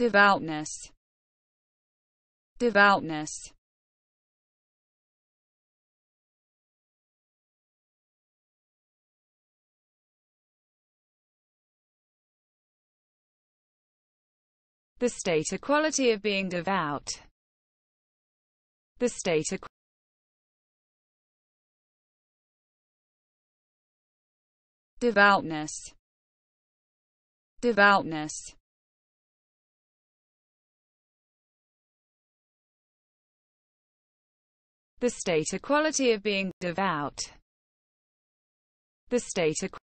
devoutness, devoutness. The state equality of being devout. The state equality. devoutness devoutness The state equality of being devout. The state equality